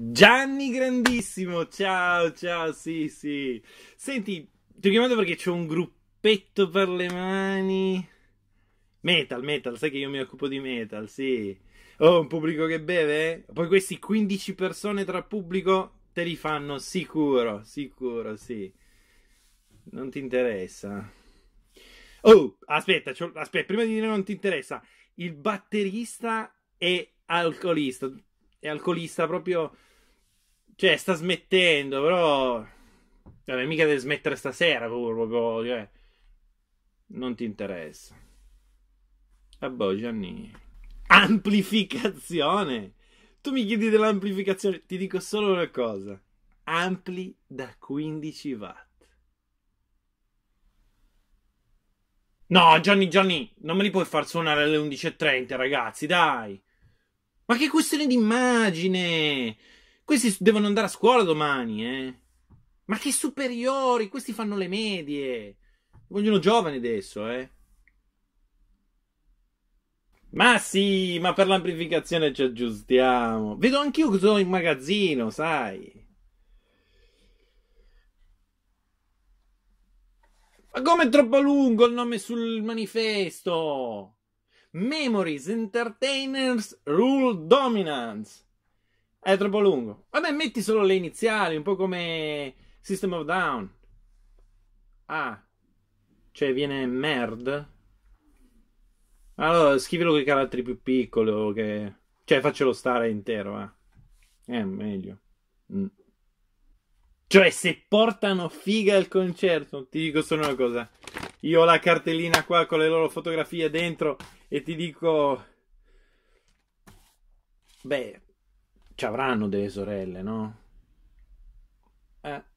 Gianni Grandissimo, ciao, ciao, sì, sì. Senti, ti ho chiamato perché c'è un gruppetto per le mani. Metal, metal, sai che io mi occupo di metal, sì. Oh, un pubblico che beve? Eh? Poi questi 15 persone tra pubblico te li fanno sicuro, sicuro, sì. Non ti interessa. Oh, aspetta, aspetta, prima di dire non ti interessa, il batterista è alcolista è alcolista proprio... Cioè, sta smettendo, però... Cioè, mica deve smettere stasera, proprio, proprio cioè... Non ti interessa. Ah boh, Gianni. Amplificazione! Tu mi chiedi dell'amplificazione, ti dico solo una cosa. Ampli da 15 watt. No, Gianni, Gianni, non me li puoi far suonare alle 11.30, ragazzi, dai! Ma che questione d'immagine! Questi devono andare a scuola domani, eh? Ma che superiori! Questi fanno le medie! Vogliono giovani adesso, eh? Ma sì, ma per l'amplificazione ci aggiustiamo. Vedo anch'io che sono in magazzino, sai. Ma come è troppo lungo il nome sul manifesto? Memories Entertainers Rule Dominance. È troppo lungo. Vabbè, metti solo le iniziali, un po' come System of Down. Ah, cioè viene merd. Allora, scrivilo con i caratteri più piccoli che... Cioè, faccelo stare intero, eh. È eh, meglio. Mm. Cioè, se portano figa al concerto, ti dico solo una cosa. Io ho la cartellina qua con le loro fotografie dentro e ti dico... Beh, ci avranno delle sorelle, no? Eh.